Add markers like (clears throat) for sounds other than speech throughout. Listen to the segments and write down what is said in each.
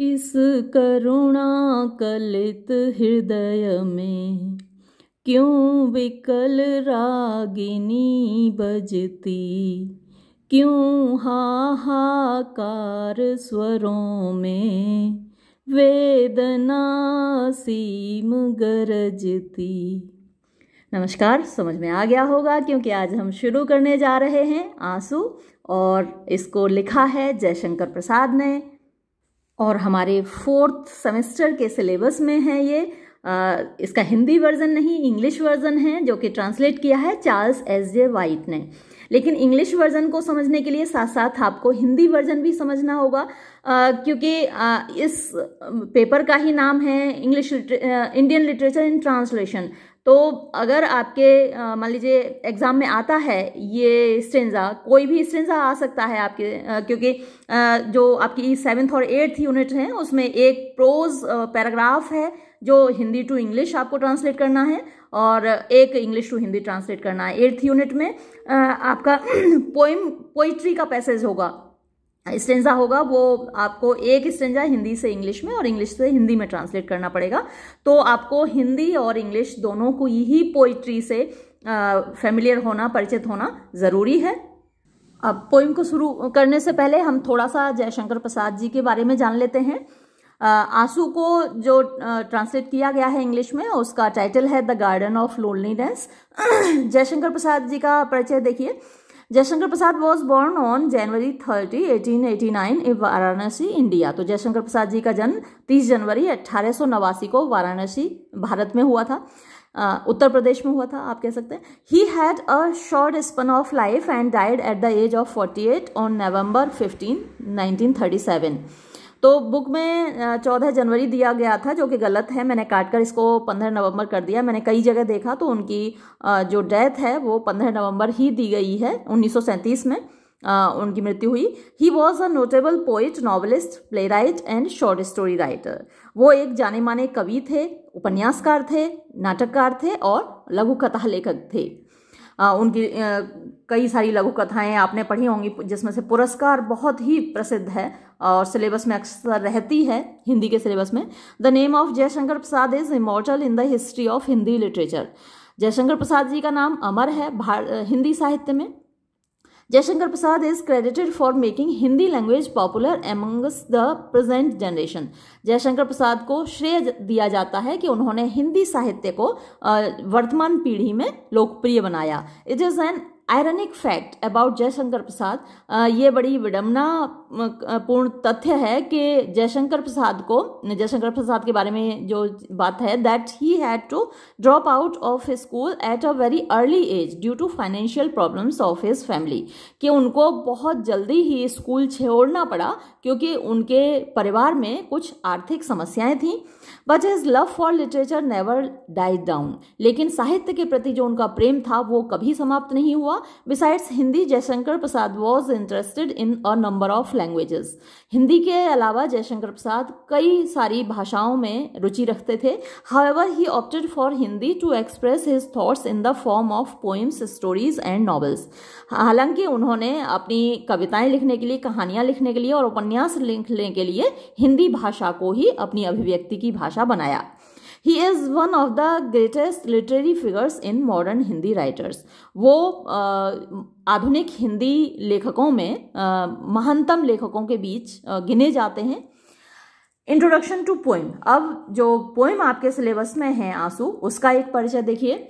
इस करुणा कलित हृदय में क्यों विकल रागिनी बजती क्यों हाहाकार स्वरों में वेदना सीम गरजती नमस्कार समझ में आ गया होगा क्योंकि आज हम शुरू करने जा रहे हैं आंसू और इसको लिखा है जयशंकर प्रसाद ने और हमारे फोर्थ सेमेस्टर के सिलेबस में है ये आ, इसका हिंदी वर्जन नहीं इंग्लिश वर्जन है जो कि ट्रांसलेट किया है चार्ल्स एस जे वाइट ने लेकिन इंग्लिश वर्जन को समझने के लिए साथ साथ आपको हिंदी वर्जन भी समझना होगा क्योंकि इस पेपर का ही नाम है English Indian literature in translation तो अगर आपके मान लीजिए एग्ज़ाम में आता है ये स्टेंजा कोई भी स्टेंजा आ सकता है आपके आ, क्योंकि आ, जो आपकी सेवन्थ और एट्थ यूनिट है उसमें एक प्रोज पैराग्राफ है जो हिंदी टू इंग्लिश आपको ट्रांसलेट करना है और एक इंग्लिश टू हिंदी ट्रांसलेट करना है एट्थ यूनिट में आ, आपका पोइम (clears throat) पोइट्री का पैसेज होगा स्टेंजा होगा वो आपको एक स्टेंजा हिंदी से इंग्लिश में और इंग्लिश से हिंदी में ट्रांसलेट करना पड़ेगा तो आपको हिंदी और इंग्लिश दोनों को ही पोइट्री से फेमिलियर होना परिचित होना ज़रूरी है अब पोइम को शुरू करने से पहले हम थोड़ा सा जयशंकर प्रसाद जी के बारे में जान लेते हैं आंसू को जो ट्रांसलेट किया गया है इंग्लिश में उसका टाइटल है the garden of loneliness Jaishankar Prasad ji का परिचय देखिए Jaishankar Prasad was born on January thirty eighty nine in Varanasi India तो जयशंकर प्रसाद जी का जन्म तीस जनवरी अट्ठारह सौ नवासी को वाराणसी भारत में हुआ था उत्तर प्रदेश में हुआ था आप कह सकते हैं he had a short span of life and died at the age of 48 on nineteen thirty seven तो बुक में चौदह जनवरी दिया गया था जो कि गलत है मैंने काट कर इसको पंद्रह नवंबर कर दिया मैंने कई जगह देखा तो उनकी जो डेथ है वो पंद्रह नवंबर ही दी गई है उन्नीस में उनकी मृत्यु हुई he was a notable poet novelist playwright and short story writer वो एक जाने माने कवि थे उपन्यासकार थे नाटककार थे और लघु कथा लेखक थे उनकी कई सारी लघु कथाएं आपने पढ़ी होंगी जिसमें से पुरस्कार बहुत ही प्रसिद्ध है और सिलेबस में अक्सर रहती है हिंदी के सिलेबस में the name of Jaishankar Prasad is immortal in the history of Hindi literature Jaishankar Prasad ji का नाम अमर है हिंदी साहित्य में Jaishankar Prasad is credited for making Hindi language popular amongst the present generation Jaishankar Prasad को श्रेय दिया जाता है कि उन्होंने हिंदी साहित्य को वर्तमान पीढ़ी में लोकप्रिय बनाया it is an ironic fact about Jaishankar Prasad ये बड़ी विडम्बना पूर्ण तथ्य है कि जयशंकर प्रसाद को जयशंकर प्रसाद के बारे में जो बात है that he had to drop out of school at a very early age due to financial problems of his family कि उनको बहुत जल्दी ही स्कूल छोड़ना पड़ा क्योंकि उनके परिवार में कुछ आर्थिक समस्याएं थीं but his love for literature never died down लेकिन साहित्य के प्रति जो उनका प्रेम था वो कभी समाप्त नहीं हुआ besides Hindi Jaishankar Prasad was interested in a number of languages Hindi के अलावा जयशंकर प्रसाद कई सारी भाषाओं में रुचि रखते थे however he opted for Hindi to express his thoughts in the form of poems stories and novels हालांकि उन्होंने अपनी कविताएं लिखने के लिए कहानियां लिखने के लिए और उपन्यास लिखने के लिए हिंदी भाषा को ही अपनी अभिव्यक्ति की भाषा बनाया he is one of the greatest literary figures in modern Hindi writers वो आधुनिक हिंदी लेखकों में महानतम लेखकों के बीच गिने जाते हैं इंट्रोडक्शन टू पोइम अब जो पोइम आपके सिलेबस में है आंसू उसका एक परिचय देखिए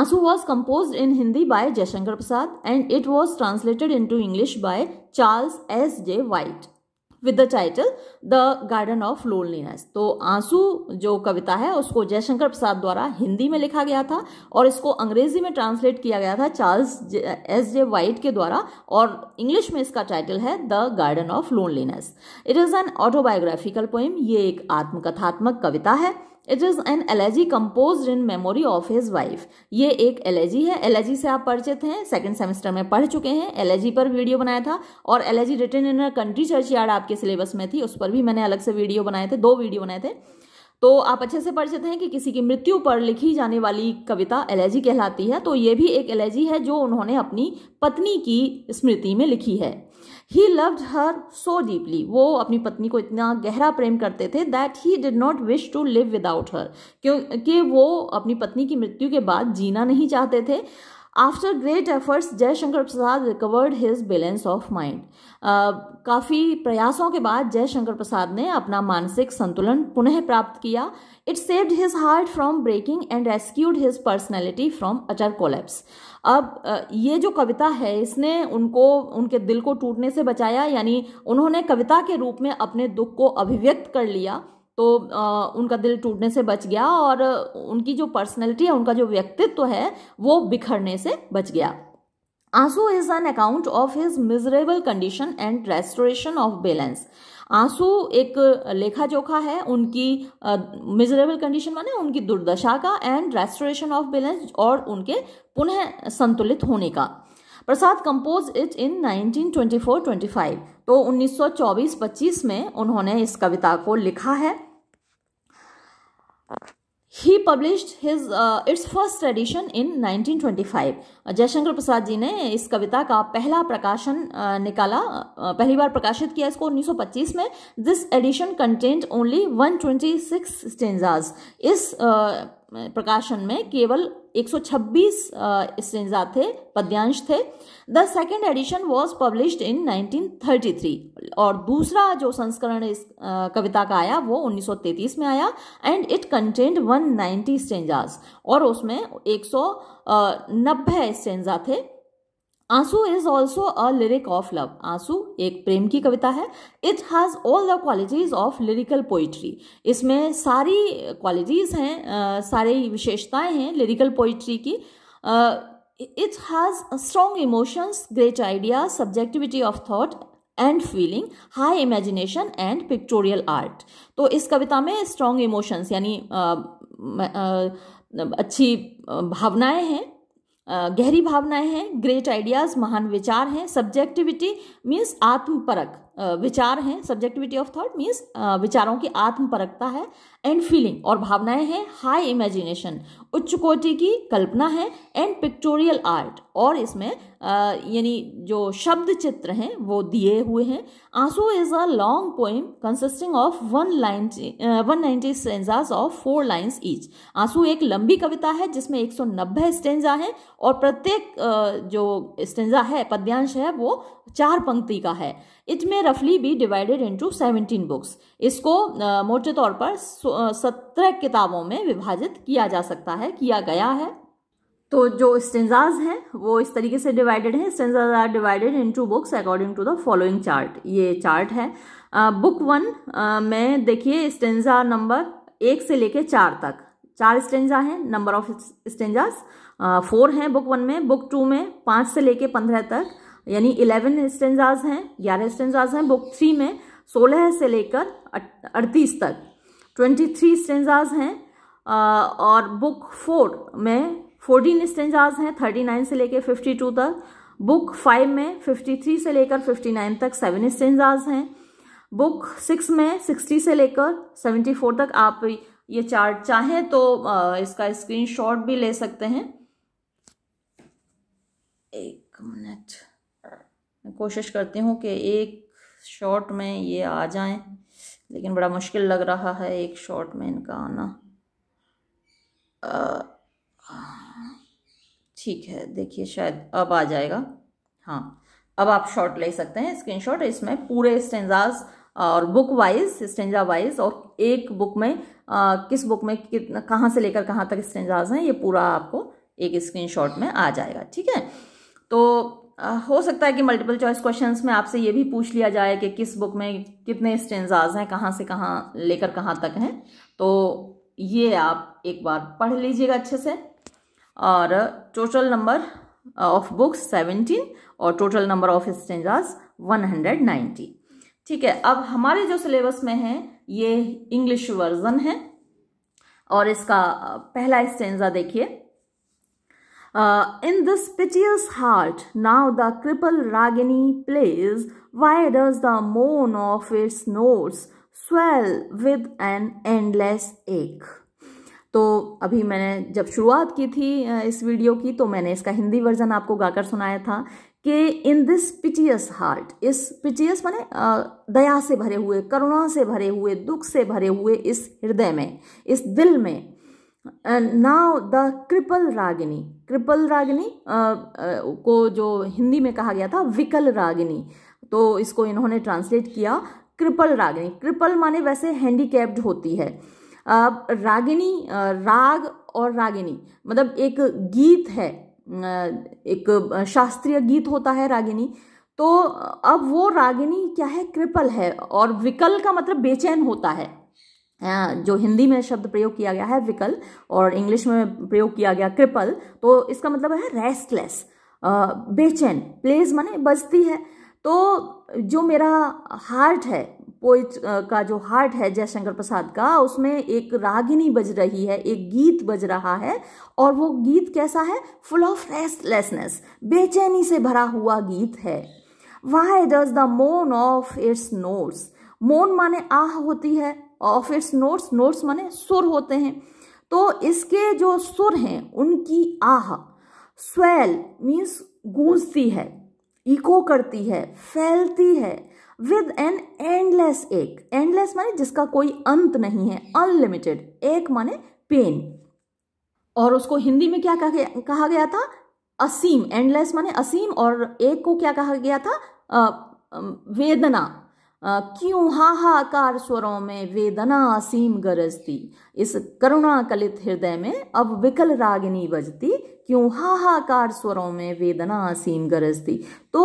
Aansu was compose in Hindi by Jaishankar Prasad and it was translated into English by Charles S J White with the title the garden of loneliness तो आंसू जो कविता है उसको जयशंकर प्रसाद द्वारा हिंदी में लिखा गया था और इसको अंग्रेजी में ट्रांसलेट किया गया था चार्ल्स एस जे वाइट के द्वारा और इंग्लिश में इसका टाइटल है the garden of loneliness it is an autobiographical poem ये एक आत्मकथात्मक कविता है it is an elegy compose in memory of his wife ये एक एलर्जी है एलर्जी से आप परिचित हैं सेकेंड सेमेस्टर में पढ़ चुके हैं एलर्जी पर वीडियो बनाया था और elegy written in a country churchyard आपके सिलेबस में थी उस पर भी मैंने अलग से वीडियो बनाए थे दो वीडियो बनाए थे तो आप अच्छे से परिचित हैं कि किसी की मृत्यु पर लिखी जाने वाली कविता एलर्जी कहलाती है तो ये भी एक एलर्जी है जो उन्होंने अपनी पत्नी की स्मृति में लिखी है he loved her so deeply वो अपनी पत्नी को इतना गहरा प्रेम करते थे that he did not wish to live without her क्योंकि वो अपनी पत्नी की मृत्यु के बाद जीना नहीं चाहते थे after great efforts Jaishankar Prasad recovered his balance of mind काफ़ी प्रयासों के बाद जयशंकर प्रसाद ने अपना मानसिक संतुलन पुनः प्राप्त किया it saved his heart from breaking and rescued his personality from utter collapse अब uh, ये जो कविता है इसने उनको उनके दिल को टूटने से बचाया यानी उन्होंने कविता के रूप में अपने दुख को अभिव्यक्त कर लिया तो उनका दिल टूटने से बच गया और उनकी जो पर्सनैलिटी है उनका जो व्यक्तित्व है वो बिखरने से बच गया Aansu is an account of his miserable condition and restoration of balance Aansu एक लेखा जोखा है उनकी मिजरेबल कंडीशन माने उनकी दुर्दशा का एंड रेस्टोरेशन ऑफ बैलेंस और उनके पुनः संतुलित होने का प्रसाद कंपोज इट इन 1924-25 तो 1924-25 में उन्होंने इस कविता को लिखा है he published his its first edition in 1925 Jaishankar Prasad ji ने इस कविता का पहला प्रकाशन uh, निकाला uh, पहली बार प्रकाशित किया इसको 1925 में this edition content only 126 stanzas इस uh, प्रकाशन में केवल 126 स्टेंजा थे पद्यांश थे the second edition was publish in 1933 और दूसरा जो संस्करण इस कविता का आया वो 1933 में आया एंड इट कंटेंड 190 स्टेंजाज और उसमें 190 स्टेंजा थे Aansu is also a lyric of love Aansu एक प्रेम की कविता है it has all the qualities of lyrical poetry इसमें सारी क्वालिटीज़ हैं सारी विशेषताएं हैं लिरिकल पोइट्री की it has strong emotions great idea subjectivity of thought and feeling high imagination and pictorial art तो इस कविता में स्ट्रॉन्ग इमोशंस यानी अच्छी भावनाएं हैं गहरी भावनाएं हैं ग्रेट आइडियाज़ महान विचार हैं सब्जेक्टिविटी मीन्स आत्मपरक विचार हैं सब्जेक्टिविटी ऑफ थॉट मीन्स विचारों की आत्मपरकता है एंड फीलिंग और भावनाएं हैं हाई इमेजिनेशन उच्च कोटि की कल्पना है एंड पिक्टोरियल आर्ट और इसमें यानी जो शब्द चित्र हैं वो दिए हुए हैं Aansu is a long poem consisting of one line one ninety stanzas of four lines each Aansu एक लंबी कविता है जिसमें एक सौ नब्बे स्टेंजा हैं और प्रत्येक जो स्टेंजा है पद्यांश है वो चार पंक्ति का है इट में रफली be divided into seventeen books इसको मोटे तौर पर सत्रह किताबों में विभाजित किया जा सकता है किया गया है तो जो स्टेंजाज हैं वो इस तरीके से डिवाइडेड हैं stanzas are divided into books according to the following chart ये चार्ट है बुक वन में देखिए स्टेंजा नंबर एक से लेके चार तक चार स्टेंजा हैं नंबर ऑफ स्टेंजाज फोर हैं बुक वन में बुक टू में पाँच से लेके पंद्रह तक यानी इलेवन स्टेंजाज हैं ग्यारह स्टेंजाज हैं बुक थ्री में सोलह से लेकर अड़तीस तक ट्वेंटी थ्री स्टेंजाज हैं और बुक फोर में फोर्टीन स्टेंजाज हैं थर्टी नाइन से लेकर फिफ्टी टू तक बुक फाइव में फिफ्टी थ्री से लेकर फिफ्टी नाइन तक सेवन स्टेंजाज हैं बुक सिक्स में सिक्सटी से लेकर सेवेंटी फोर तक आप ये चार्ट चाहें तो इसका स्क्रीनशॉट भी ले सकते हैं एक मिनट कोशिश करती हूँ कि एक शॉट में ये आ जाएं लेकिन बड़ा मुश्किल लग रहा है एक शॉट में इनका आना ठीक है देखिए शायद अब आ जाएगा हाँ अब आप शॉट ले सकते हैं स्क्रीनशॉट इसमें पूरे स्टेंजाज और बुक वाइज स्टेंजा वाइज और एक बुक में आ, किस बुक में कितना कहाँ से लेकर कहाँ तक स्टेंजाज हैं ये पूरा आपको एक स्क्रीनशॉट में आ जाएगा ठीक है तो हो सकता है कि मल्टीपल चॉइस क्वेश्चंस में आपसे ये भी पूछ लिया जाए कि किस बुक में कितने स्टेंजाज हैं कहाँ से कहाँ लेकर कहाँ तक हैं तो ये आप एक बार पढ़ लीजिएगा अच्छे से और total number of books seventeen और total number of stanzas one hundred ninety ठीक है अब हमारे जो सिलेबस में है ये इंग्लिश वर्जन है और इसका पहला स्टेंजा देखिए Uh, in this piteous heart, now the crippled Ragini plays, why does the moan of its notes swell with an endless ache? तो अभी मैंने जब शुरुआत की थी uh, इस वीडियो की तो मैंने इसका हिंदी वर्जन आपको गाकर सुनाया था कि इन दिस पिटियस हार्ट इस पिटियस माने uh, दया से भरे हुए करुणा से भरे हुए दुख से भरे हुए इस हृदय में इस दिल में and now the cripple ragini cripple ragini को जो हिंदी में कहा गया था विकल रागिनी तो इसको इन्होंने ट्रांसलेट किया क्रिपल रागिनी क्रिपल माने वैसे हैंडीकैप्ड होती है अब रागिनी uh, राग और रागिनी मतलब एक गीत है uh, एक uh, शास्त्रीय गीत होता है रागिनी तो अब वो रागिनी क्या है क्रिपल है और विकल का मतलब बेचैन होता है जो हिंदी में शब्द प्रयोग किया गया है विकल और इंग्लिश में प्रयोग किया गया क्रिपल तो इसका मतलब है रेस्टलेस बेचैन प्लेज माने बजती है तो जो मेरा हार्ट है पोइट का जो हार्ट है जयशंकर प्रसाद का उसमें एक रागिनी बज रही है एक गीत बज रहा है और वो गीत कैसा है फुल ऑफ रेस्टलेसनेस बेचैनी से भरा हुआ गीत है why does the moan of its notes moan माने आह होती है ऑफ इट्स नोट्स नोट्स माने सुर होते हैं तो इसके जो सुर हैं उनकी आह स्वेल मीन्स गूंजती है इको करती है फैलती है विद एन एंडलेस एक एंडलेस माने जिसका कोई अंत नहीं है अनलिमिटेड एक माने पेन और उसको हिंदी में क्या कहा गया था असीम एंडलेस माने असीम और एक को क्या कहा गया था आ, वेदना क्यों हाहाकार स्वरों में वेदना असीम गरजती इस करुणा कलित हृदय में अब विकल रागिनी बजती क्यों हाहाकार स्वरों में वेदना असीम गरजती तो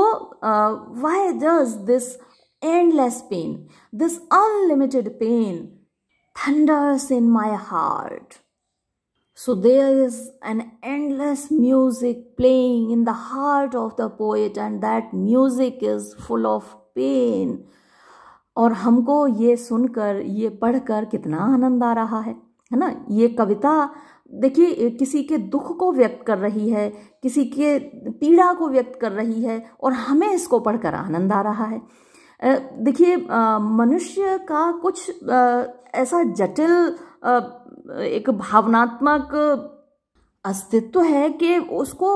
why does this endless pain this unlimited pain thunders in my heart so there is an endless music playing in the heart of the poet and that music is full of pain और हमको ये सुनकर ये पढ़कर कितना आनंद आ रहा है है ना ये कविता देखिए किसी के दुख को व्यक्त कर रही है किसी के पीड़ा को व्यक्त कर रही है और हमें इसको पढ़कर आनंद आ रहा है देखिए मनुष्य का कुछ ऐसा जटिल एक भावनात्मक अस्तित्व है कि उसको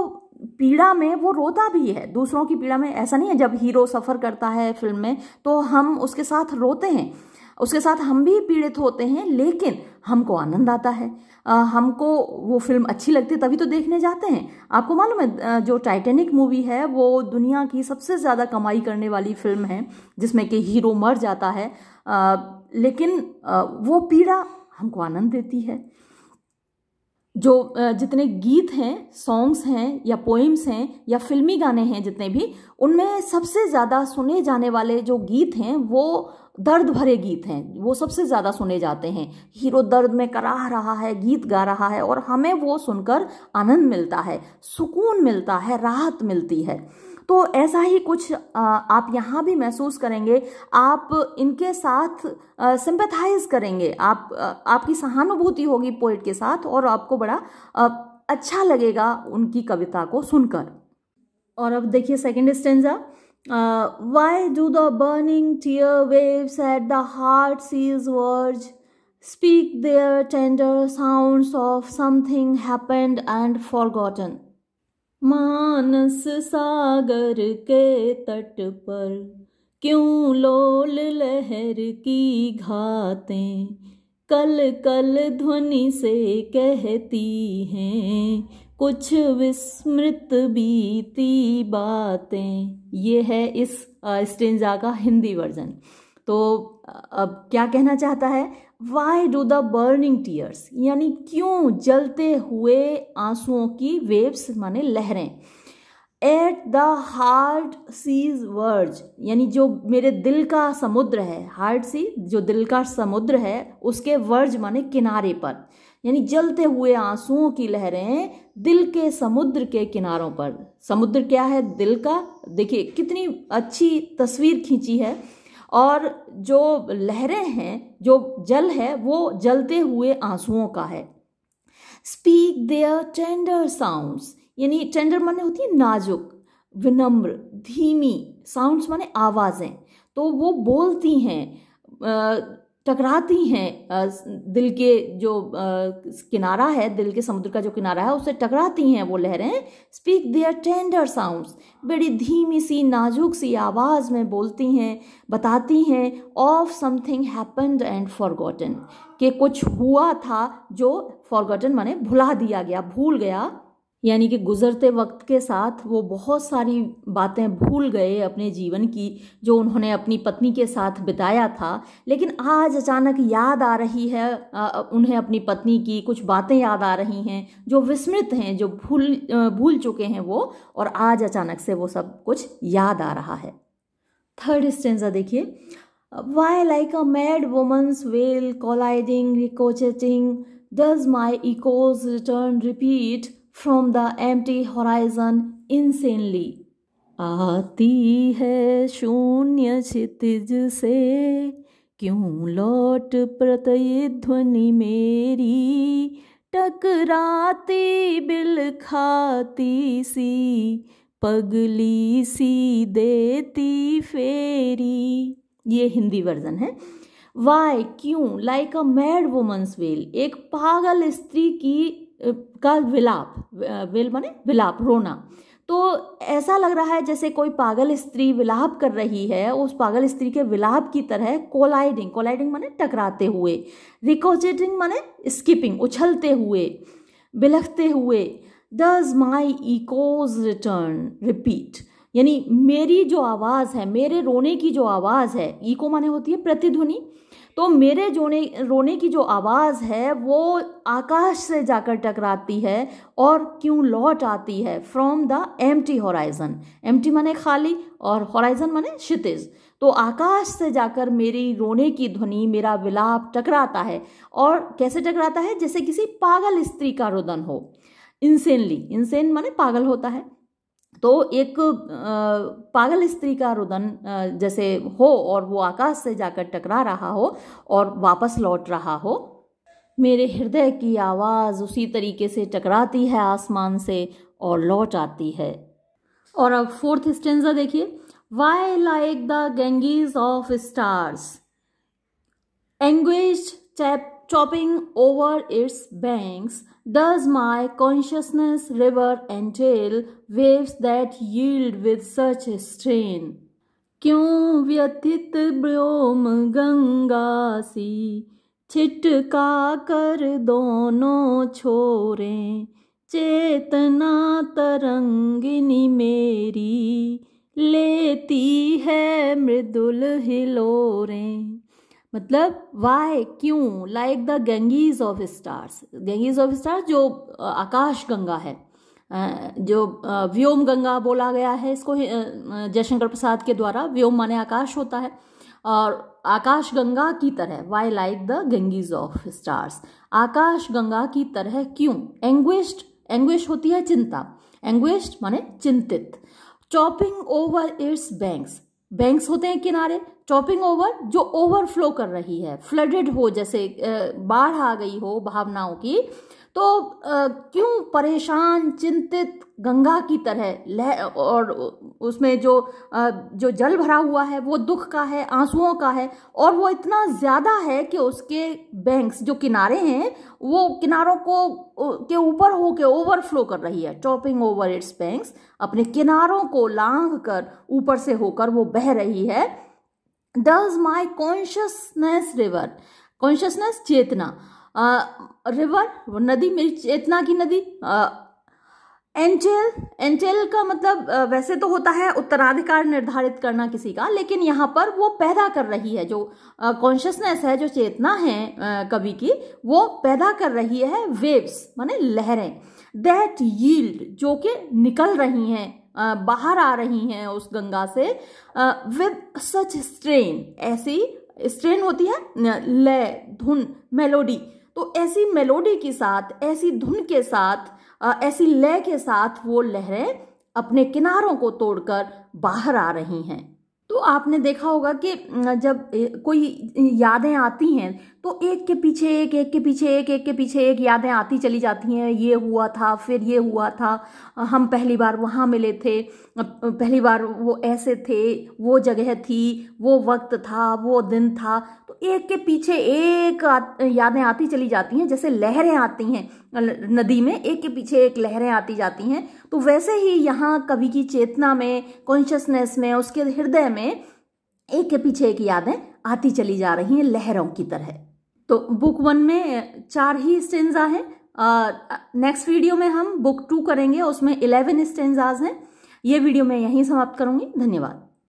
पीड़ा में वो रोता भी है दूसरों की पीड़ा में ऐसा नहीं है जब हीरो सफ़र करता है फिल्म में तो हम उसके साथ रोते हैं उसके साथ हम भी पीड़ित होते हैं लेकिन हमको आनंद आता है आ, हमको वो फिल्म अच्छी लगती है तभी तो देखने जाते हैं आपको मालूम है जो टाइटैनिक मूवी है वो दुनिया की सबसे ज़्यादा कमाई करने वाली फिल्म है जिसमें कि हीरो मर जाता है आ, लेकिन आ, वो पीड़ा हमको आनंद देती है जो जितने गीत हैं सॉन्ग्स हैं या पोइम्स हैं या फिल्मी गाने हैं जितने भी उनमें सबसे ज़्यादा सुने जाने वाले जो गीत हैं वो दर्द भरे गीत हैं वो सबसे ज़्यादा सुने जाते हैं हीरो दर्द में कराह रहा है गीत गा रहा है और हमें वो सुनकर आनंद मिलता है सुकून मिलता है राहत मिलती है तो ऐसा ही कुछ आप यहाँ भी महसूस करेंगे आप इनके साथ सिंपथाइज करेंगे आप आपकी सहानुभूति होगी पोइट के साथ और आपको बड़ा अच्छा लगेगा उनकी कविता को सुनकर और अब देखिए second stanza why do the burning tear waves at the heart sea's verge speak their tender sound of something happened and forgotten मानस सागर के तट पर क्यों लोल लहर की घातें कल कल ध्वनि से कहती हैं कुछ विस्मृत बीती बातें ये है इस स्टेंजा का हिंदी वर्जन तो अब क्या कहना चाहता है why do the burning tears यानी क्यों जलते हुए आंसुओं की वेव्स माने लहरें at the heart sea's verge यानी जो मेरे दिल का समुद्र है हार्ट सी जो दिल का समुद्र है उसके वर्ज माने किनारे पर यानी जलते हुए आंसुओं की लहरें दिल के समुद्र के किनारों पर समुद्र क्या है दिल का देखिए कितनी अच्छी तस्वीर खींची है और जो लहरें हैं जो जल है वो जलते हुए आंसुओं का है स्पीक देयर टेंडर साउंड्स यानी टेंडर माने होती है नाजुक विनम्र धीमी साउंड्स माने आवाज़ें तो वो बोलती हैं टकराती हैं दिल के जो किनारा है दिल के समुद्र का जो किनारा है उससे टकराती हैं वो लहरें स्पीक देयर टेंडर साउंड्स बड़ी धीमी सी नाजुक सी आवाज़ में बोलती हैं बताती हैं of something happened and forgotten के कुछ हुआ था जो फॉरगॉटन माने भुला दिया गया भूल गया यानी कि गुज़रते वक्त के साथ वो बहुत सारी बातें भूल गए अपने जीवन की जो उन्होंने अपनी पत्नी के साथ बिताया था लेकिन आज अचानक याद आ रही है उन्हें अपनी पत्नी की कुछ बातें याद आ रही हैं जो विस्मृत हैं जो भूल भूल चुके हैं वो और आज अचानक से वो सब कुछ याद आ रहा है थर्ड स्टेंजा देखिए why like a mad woman's wail colliding ricocheting does my echoes return repeat from the empty horizon insanely आती है शून्य क्षितिज से क्यों लौट प्रत्यय ध्वनि मेरी टकराती बिल खाती सी पगली सी देती फेरी ये हिंदी वर्जन है वाई क्यों like a mad woman's wail एक पागल स्त्री की का विलाप विल माने विलाप रोना तो ऐसा लग रहा है जैसे कोई पागल स्त्री विलाप कर रही है उस पागल स्त्री के विलाप की तरह कोलाइडिंग कोलाइडिंग माने टकराते हुए रिकोचेटिंग माने स्किपिंग उछलते हुए बिलखते हुए does my echoes return repeat यानी मेरी जो आवाज़ है मेरे रोने की जो आवाज़ है ईको माने होती है प्रतिध्वनि तो मेरे जोने रोने की जो आवाज़ है वो आकाश से जाकर टकराती है और क्यों लौट आती है from the empty horizon empty मने खाली और हॉराइज़न मने क्षितिज तो आकाश से जाकर मेरी रोने की ध्वनि मेरा विलाप टकराता है और कैसे टकराता है जैसे किसी पागल स्त्री का रुदन हो इंसेनली इंसेन माने पागल होता है तो एक पागल स्त्री का रुदन जैसे हो और वो आकाश से जाकर टकरा रहा हो और वापस लौट रहा हो मेरे हृदय की आवाज़ उसी तरीके से टकराती है आसमान से और लौट आती है और अब फोर्थ स्टेंजा देखिए why like the Ganges of stars anguished chap topping over its banks. Does my consciousness river entail waves that yield with such strain? क्यों व्यतीत व्योम गंगा सी छिटका कर दोनों छोरे चेतना तरंगिनी मेरी लेती है मृदुल हिलोरें मतलब वाई क्यों like the Ganges of stars Ganges of stars जो आकाश गंगा है जो व्योम गंगा बोला गया है इसको जयशंकर प्रसाद के द्वारा व्योम माने आकाश होता है और आकाश गंगा की तरह why like the Ganges of stars आकाश गंगा की तरह क्यों एंग्विस्ट एंग्विश होती है चिंता एंग्विस्ट माने चिंतित chopping over its banks banks होते हैं किनारे टॉपिंग ओवर जो ओवरफ्लो कर रही है फ्लडेड हो जैसे बाढ़ आ गई हो भावनाओं की तो क्यों परेशान चिंतित गंगा की तरह लह और उसमें जो जो जल भरा हुआ है वो दुख का है आंसुओं का है और वो इतना ज़्यादा है कि उसके बैंक्स जो किनारे हैं वो किनारों को के ऊपर के ओवरफ्लो कर रही है टॉपिंग ओवर इट्स बैंक्स अपने किनारों को लांघ कर ऊपर से होकर वो बह रही है does my consciousness river consciousness चेतना रिवर नदी मेरी चेतना की नदी एंचेल एंटेल का मतलब वैसे तो होता है उत्तराधिकार निर्धारित करना किसी का लेकिन यहाँ पर वो पैदा कर रही है जो कॉन्शियसनेस है जो चेतना है कवि की वो पैदा कर रही है वेव्स माने लहरें दैट यील्ड जो कि निकल रही हैं बाहर आ रही हैं उस गंगा से विद सच स्ट्रेन ऐसी स्ट्रेन होती है लय धुन मेलोडी तो ऐसी मेलोडी के साथ ऐसी धुन के साथ ऐसी लय के साथ वो लहरें अपने किनारों को तोड़कर बाहर आ रही हैं तो आपने देखा होगा कि जब कोई यादें आती हैं तो एक के पीछे एक एक के पीछे एक एक के पीछे एक यादें आती चली जाती हैं ये हुआ था फिर ये हुआ था हम पहली बार वहाँ मिले थे पहली बार वो ऐसे थे वो जगह थी वो वक्त था वो दिन था एक के पीछे एक यादें आती चली जाती हैं जैसे लहरें आती हैं नदी में एक के पीछे एक लहरें आती जाती हैं तो वैसे ही यहाँ कवि की चेतना में कॉन्शियसनेस में उसके हृदय में एक के पीछे एक यादें आती चली जा रही हैं लहरों की तरह तो बुक वन में चार ही स्टेंजा हैं नेक्स्ट वीडियो में हम बुक टू करेंगे उसमें इलेवन स्टेंजाज हैं ये वीडियो मैं यहीं समाप्त करूंगी धन्यवाद